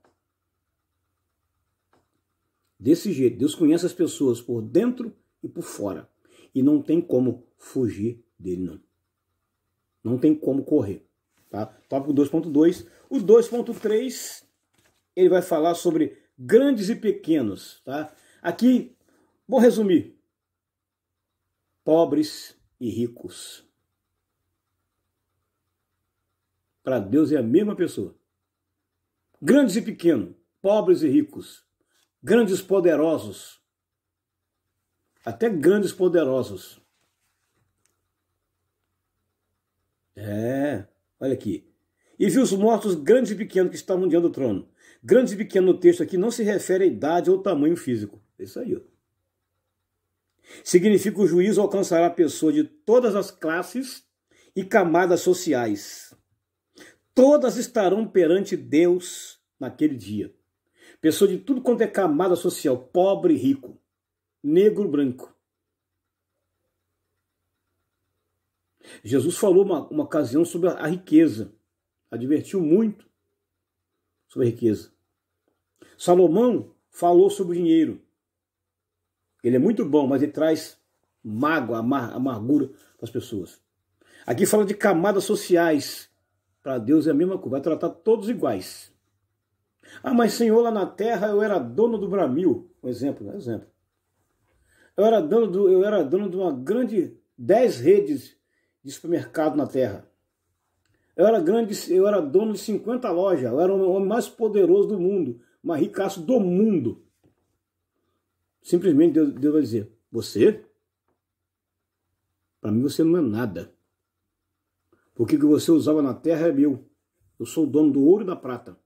Speaker 1: Desse jeito, Deus conhece as pessoas por dentro e por fora. E não tem como fugir dele, não. Não tem como correr. Tá? Tópico 2.2. O 2.3, ele vai falar sobre grandes e pequenos. Tá? Aqui, vou resumir. Pobres e ricos. Para Deus é a mesma pessoa. Grandes e pequenos, pobres e ricos, grandes poderosos, até grandes poderosos. É, olha aqui. E viu os mortos grandes e pequenos que estavam diante do trono. Grandes e pequenos no texto aqui não se refere à idade ou tamanho físico. Isso aí. Ó. Significa que o juízo alcançará pessoas de todas as classes e camadas sociais todas estarão perante Deus naquele dia. Pessoa de tudo quanto é camada social, pobre e rico, negro branco. Jesus falou uma, uma ocasião sobre a riqueza, advertiu muito sobre a riqueza. Salomão falou sobre o dinheiro. Ele é muito bom, mas ele traz mágoa, amar, amargura para as pessoas. Aqui fala de camadas sociais, para Deus é a mesma coisa, vai tratar todos iguais. Ah, mas Senhor, lá na terra eu era dono do Bramil. Um exemplo, um né? exemplo. Eu era, dono do, eu era dono de uma grande dez redes de supermercado na terra. Eu era grande, eu era dono de 50 lojas, eu era o homem mais poderoso do mundo, mais ricaço do mundo. Simplesmente Deus, Deus vai dizer, você? Para mim você não é nada. Porque o que você usava na terra é meu. Eu sou o dono do ouro e da prata.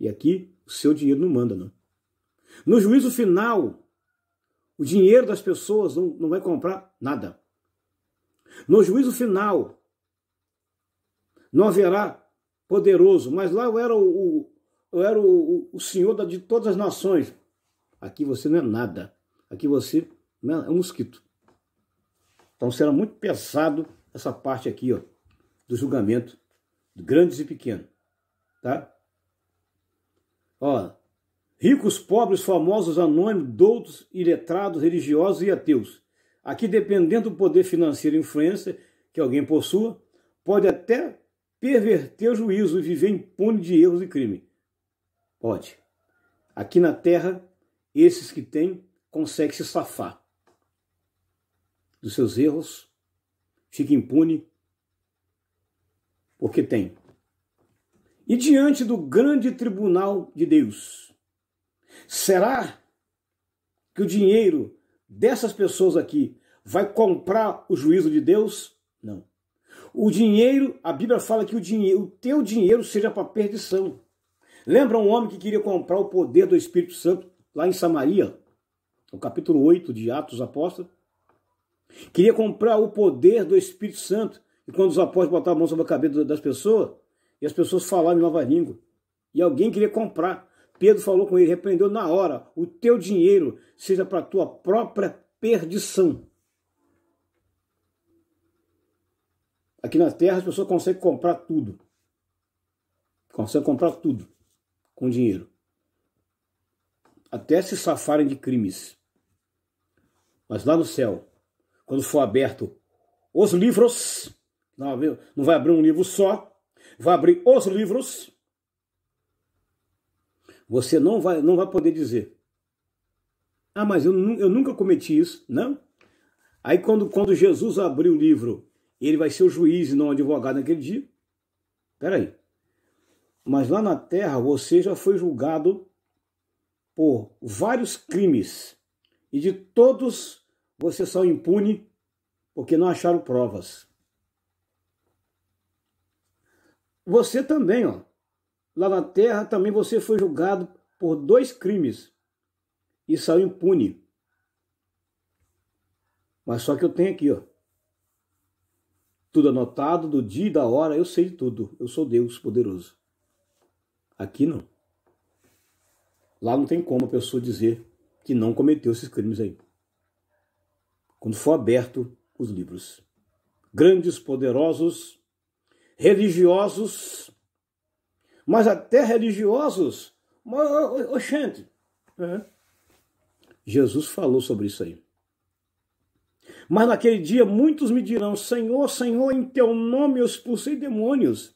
Speaker 1: E aqui o seu dinheiro não manda, não. No juízo final, o dinheiro das pessoas não, não vai comprar nada. No juízo final, não haverá poderoso, mas lá eu era o, eu era o, o senhor de todas as nações. Aqui você não é nada. Aqui você é um mosquito. Então será muito pesado essa parte aqui, ó do julgamento, grandes e pequenos, tá? Ó, ricos, pobres, famosos, anônimos, doutos, iletrados, religiosos e ateus. Aqui, dependendo do poder financeiro e influência que alguém possua, pode até perverter o juízo e viver impune de erros e crime. Pode. Aqui na Terra, esses que têm conseguem se safar dos seus erros, fica impune porque tem. E diante do grande tribunal de Deus, será que o dinheiro dessas pessoas aqui vai comprar o juízo de Deus? Não. O dinheiro, a Bíblia fala que o, dinheiro, o teu dinheiro seja para perdição. Lembra um homem que queria comprar o poder do Espírito Santo lá em Samaria, no capítulo 8 de Atos Apóstolos? Queria comprar o poder do Espírito Santo e quando os apóstolos botavam a mão sobre a cabeça das pessoas, e as pessoas falavam em nova língua, e alguém queria comprar. Pedro falou com ele, repreendeu na hora: o teu dinheiro seja para a tua própria perdição. Aqui na terra as pessoas conseguem comprar tudo. Conseguem comprar tudo com dinheiro. Até se safarem de crimes. Mas lá no céu, quando for aberto os livros, não vai abrir um livro só, vai abrir os livros. Você não vai, não vai poder dizer. Ah, mas eu, eu nunca cometi isso. Não. Aí quando, quando Jesus abrir o livro, ele vai ser o juiz e não o advogado naquele dia. Peraí. Mas lá na terra você já foi julgado por vários crimes. E de todos você só impune porque não acharam provas. Você também, ó. Lá na terra também você foi julgado por dois crimes e saiu impune. Mas só que eu tenho aqui, ó. Tudo anotado, do dia e da hora, eu sei de tudo. Eu sou Deus poderoso. Aqui não. Lá não tem como a pessoa dizer que não cometeu esses crimes aí. Quando for aberto os livros. Grandes, poderosos, religiosos, mas até religiosos, oxente. É. Jesus falou sobre isso aí. Mas naquele dia muitos me dirão: Senhor, Senhor, em teu nome eu expulsei demônios.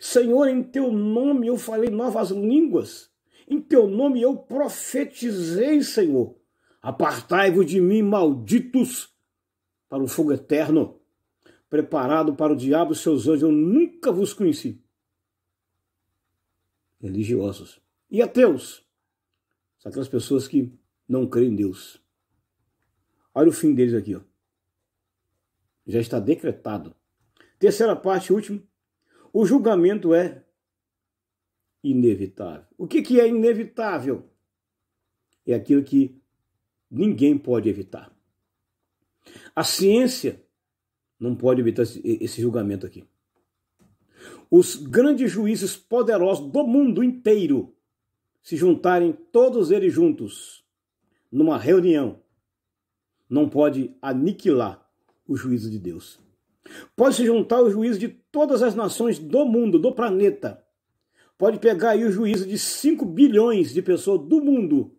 Speaker 1: Senhor, em teu nome eu falei novas línguas. Em teu nome eu profetizei, Senhor. Apartai-vos de mim, malditos, para o fogo eterno preparado para o diabo e seus anjos, eu nunca vos conheci. Religiosos. E ateus? São aquelas pessoas que não creem em Deus. Olha o fim deles aqui, ó. Já está decretado. Terceira parte, último. O julgamento é inevitável. O que, que é inevitável? É aquilo que ninguém pode evitar. A ciência não pode evitar esse julgamento aqui. Os grandes juízes poderosos do mundo inteiro se juntarem todos eles juntos numa reunião, não pode aniquilar o juízo de Deus. Pode se juntar o juízo de todas as nações do mundo, do planeta. Pode pegar aí o juízo de 5 bilhões de pessoas do mundo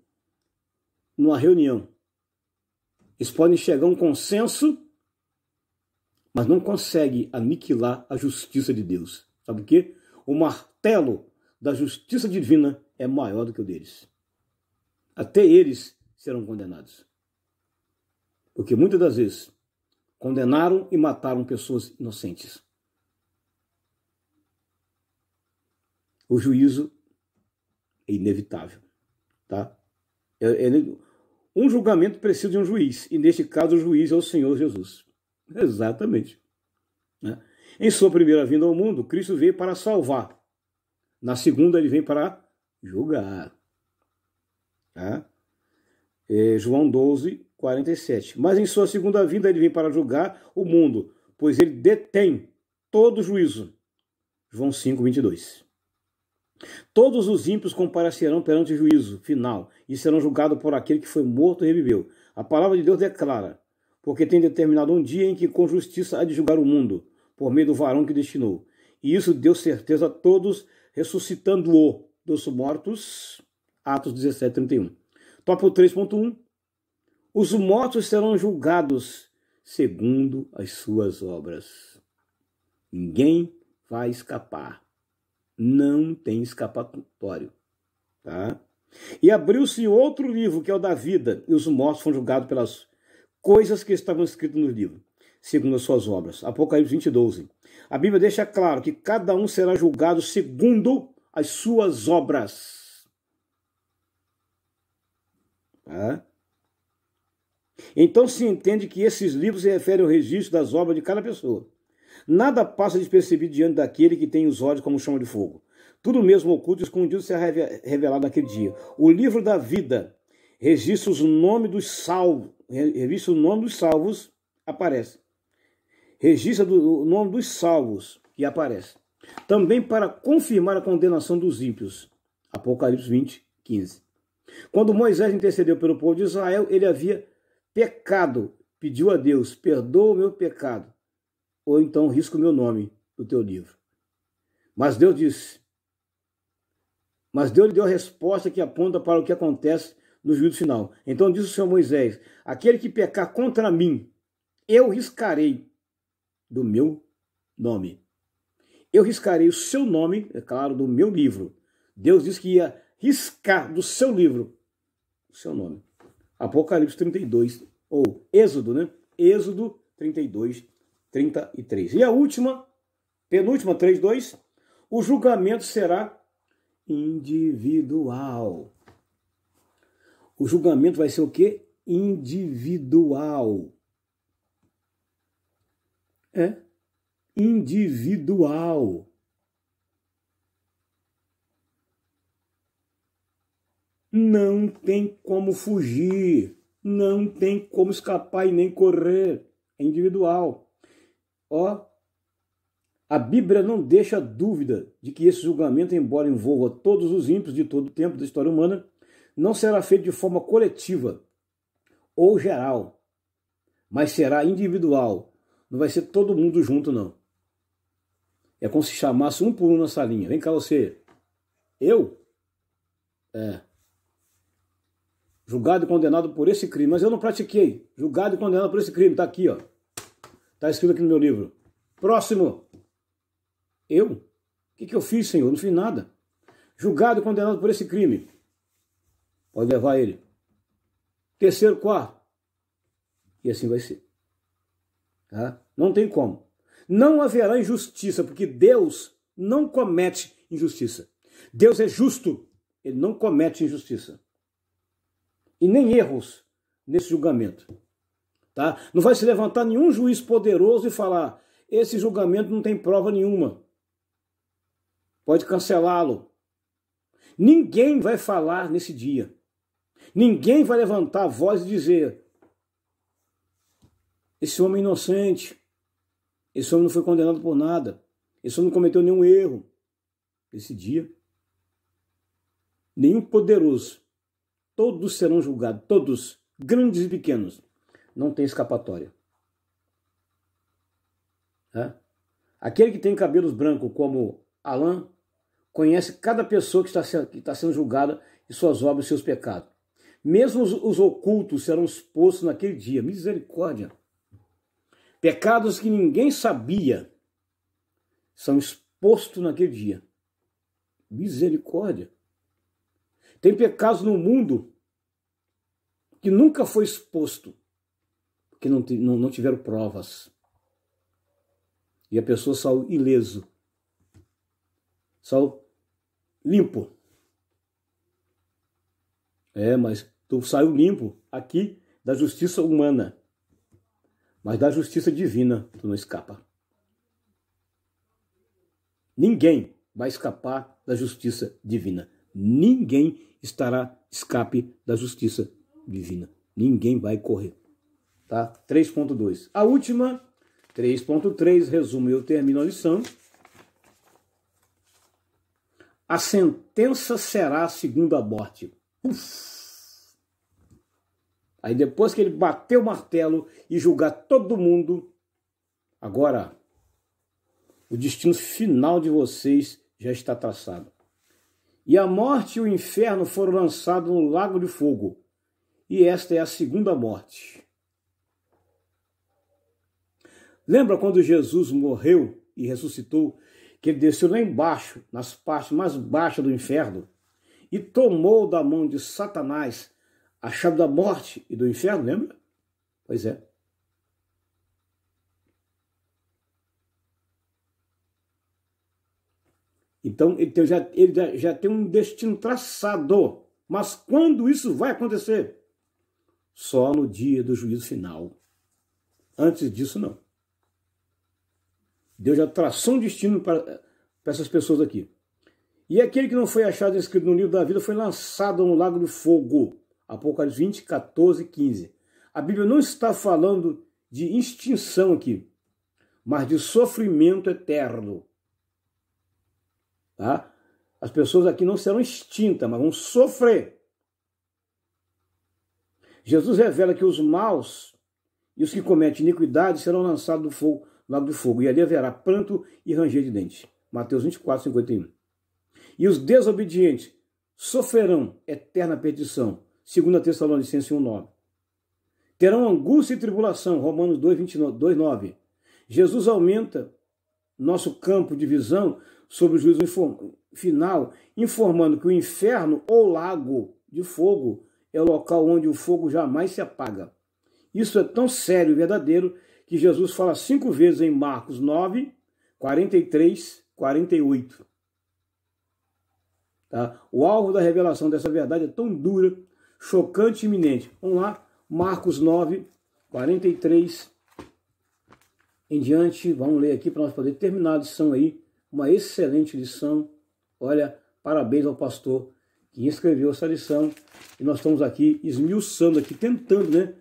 Speaker 1: numa reunião. Eles podem chegar a um consenso mas não consegue aniquilar a justiça de Deus. Sabe o quê? O martelo da justiça divina é maior do que o deles. Até eles serão condenados. Porque muitas das vezes condenaram e mataram pessoas inocentes. O juízo é inevitável, tá? É, é, um julgamento precisa de um juiz, e neste caso o juiz é o Senhor Jesus. Exatamente. Né? Em sua primeira vinda ao mundo, Cristo veio para salvar. Na segunda, ele vem para julgar. Né? É, João 12, 47. Mas em sua segunda vinda, ele vem para julgar o mundo, pois ele detém todo juízo. João 5, 22. Todos os ímpios comparecerão perante o juízo final e serão julgados por aquele que foi morto e reviveu. A palavra de Deus declara: porque tem determinado um dia em que com justiça há de julgar o mundo, por meio do varão que destinou. E isso deu certeza a todos, ressuscitando-o dos mortos. Atos 17, 31. Tópico 3.1. Os mortos serão julgados segundo as suas obras. Ninguém vai escapar. Não tem escapatório. Tá? E abriu-se outro livro, que é o da vida, e os mortos foram julgados pelas coisas que estavam escritas no livro, segundo as suas obras. Apocalipse 20, 12. A Bíblia deixa claro que cada um será julgado segundo as suas obras. Ah. Então se entende que esses livros se referem ao registro das obras de cada pessoa. Nada passa despercebido diante daquele que tem os olhos como chama de fogo. Tudo mesmo oculto e escondido será revelado naquele dia. O livro da vida registra os nomes dos salvos, revista o nome dos salvos, aparece. Registra do, o nome dos salvos e aparece. Também para confirmar a condenação dos ímpios. Apocalipse 20, 15. Quando Moisés intercedeu pelo povo de Israel, ele havia pecado, pediu a Deus: perdoa o meu pecado, ou então risca o meu nome do teu livro. Mas Deus disse: mas Deus lhe deu a resposta que aponta para o que acontece no juízo final. Então diz o Senhor Moisés: Aquele que pecar contra mim, eu riscarei do meu nome. Eu riscarei o seu nome, é claro, do meu livro. Deus disse que ia riscar do seu livro o seu nome. Apocalipse 32, ou Êxodo, né? Êxodo 32, 33. E a última, penúltima, 3, 2. O julgamento será individual. O julgamento vai ser o quê? Individual. É individual. Não tem como fugir, não tem como escapar e nem correr. É individual. Ó, a Bíblia não deixa dúvida de que esse julgamento, embora envolva todos os ímpios de todo o tempo da história humana, não será feito de forma coletiva ou geral, mas será individual. Não vai ser todo mundo junto, não. É como se chamasse um por um na salinha. Vem cá você. Eu? É. Julgado e condenado por esse crime. Mas eu não pratiquei. Julgado e condenado por esse crime. Tá aqui, ó. Tá escrito aqui no meu livro. Próximo. Eu? O que, que eu fiz, senhor? Não fiz nada. Julgado e condenado por esse crime. Pode levar ele. Terceiro, quarto. E assim vai ser. Tá? Não tem como. Não haverá injustiça, porque Deus não comete injustiça. Deus é justo, ele não comete injustiça. E nem erros nesse julgamento. Tá? Não vai se levantar nenhum juiz poderoso e falar: esse julgamento não tem prova nenhuma. Pode cancelá-lo. Ninguém vai falar nesse dia. Ninguém vai levantar a voz e dizer: esse homem é inocente, esse homem não foi condenado por nada, esse homem não cometeu nenhum erro. Esse dia, nenhum poderoso, todos serão julgados, todos, grandes e pequenos, não tem escapatória. É? Aquele que tem cabelos brancos, como Alain, conhece cada pessoa que está, que está sendo julgada e suas obras e seus pecados. Mesmo os, os ocultos serão expostos naquele dia. Misericórdia. Pecados que ninguém sabia são expostos naquele dia. Misericórdia. Tem pecados no mundo que nunca foi exposto, porque não, não, não tiveram provas. E a pessoa saiu ileso, saiu limpo. É, mas Tu saiu limpo aqui da justiça humana, mas da justiça divina tu não escapa. Ninguém vai escapar da justiça divina. Ninguém estará escape da justiça divina. Ninguém vai correr. Tá? 3.2. A última, 3.3, resumo e eu termino a lição. A sentença será segundo segunda morte. Uf. Aí depois que ele bater o martelo e julgar todo mundo, agora o destino final de vocês já está traçado. E a morte e o inferno foram lançados no lago de fogo. E esta é a segunda morte. Lembra quando Jesus morreu e ressuscitou, que ele desceu lá embaixo, nas partes mais baixas do inferno, e tomou da mão de Satanás a chave da morte e do inferno, lembra? Pois é. Então ele já, ele já tem um destino traçado. Mas quando isso vai acontecer? Só no dia do juízo final. Antes disso, não. Deus já traçou um destino para, para essas pessoas aqui. E aquele que não foi achado escrito no livro da vida foi lançado no lago de fogo. Apocalipse 20, 14 e 15. A Bíblia não está falando de extinção aqui, mas de sofrimento eterno. Tá? As pessoas aqui não serão extintas, mas vão sofrer. Jesus revela que os maus e os que cometem iniquidade serão lançados do fogo, lago do fogo, e ali haverá pranto e ranger de dentes. Mateus 24, 51. E os desobedientes sofrerão eterna perdição, 2 Tessalonicenses 1,9. Terão angústia e tribulação, Romanos 2,9. Jesus aumenta nosso campo de visão sobre o juízo final, informando que o inferno ou lago de fogo é o local onde o fogo jamais se apaga. Isso é tão sério e verdadeiro que Jesus fala cinco vezes em Marcos 9, 43, 48. Tá? O alvo da revelação dessa verdade é tão dura chocante e iminente. Vamos lá, Marcos 9, 43 em diante. Vamos ler aqui para nós poder terminar a lição aí. Uma excelente lição. Olha, parabéns ao pastor que escreveu essa lição. E nós estamos aqui esmiuçando, aqui tentando né,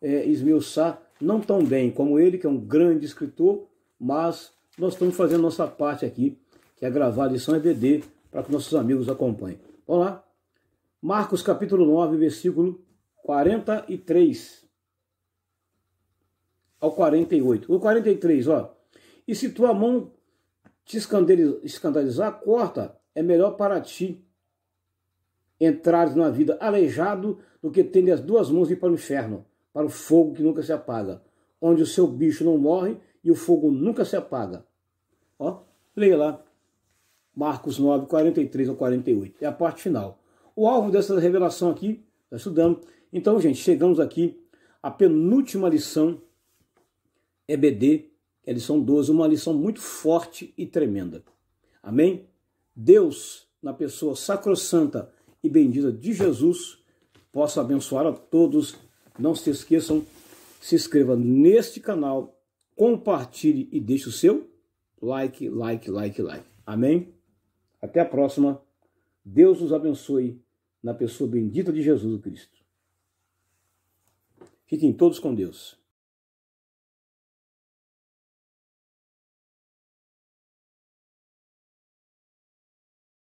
Speaker 1: é, esmiuçar, não tão bem como ele, que é um grande escritor, mas nós estamos fazendo nossa parte aqui, que é gravar a lição EBD para que nossos amigos acompanhem. Vamos lá. Marcos capítulo 9, versículo 43 ao 48. O 43, ó. E se tua mão te escandalizar, corta, é melhor para ti entrares na vida aleijado do que tendo as duas mãos e ir para o inferno, para o fogo que nunca se apaga, onde o seu bicho não morre e o fogo nunca se apaga. Ó, leia lá. Marcos 9, 43 ao 48. É a parte final o alvo dessa revelação aqui, nós estudamos. Então, gente, chegamos aqui à penúltima lição, EBD, é a lição 12, uma lição muito forte e tremenda. Amém? Deus, na pessoa sacrossanta e bendita de Jesus, possa abençoar a todos. Não se esqueçam, se inscreva neste canal, compartilhe e deixe o seu like, like, like, like. Amém? Até a próxima. Deus os abençoe na pessoa bendita de Jesus Cristo. Fiquem todos com Deus.